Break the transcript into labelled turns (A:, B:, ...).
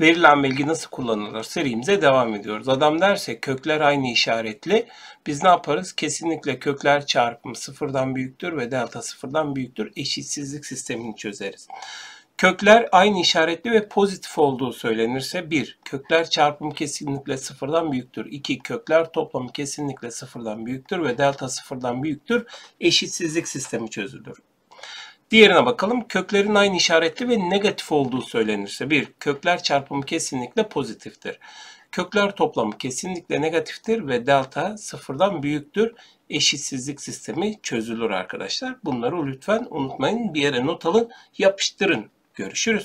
A: verilen bilgi nasıl kullanılır serimize devam ediyoruz. Adam derse kökler aynı işaretli. Biz ne yaparız? Kesinlikle kökler çarpımı sıfırdan büyüktür ve delta sıfırdan büyüktür. Eşitsizlik sistemini çözeriz. Kökler aynı işaretli ve pozitif olduğu söylenirse 1. Kökler çarpımı kesinlikle sıfırdan büyüktür. 2. Kökler toplamı kesinlikle sıfırdan büyüktür ve delta sıfırdan büyüktür. Eşitsizlik sistemi çözülür. Diğerine bakalım. Köklerin aynı işaretli ve negatif olduğu söylenirse. 1. Kökler çarpımı kesinlikle pozitiftir. Kökler toplamı kesinlikle negatiftir ve delta sıfırdan büyüktür. Eşitsizlik sistemi çözülür arkadaşlar. Bunları lütfen unutmayın. Bir yere not alın, yapıştırın. Görüşürüz.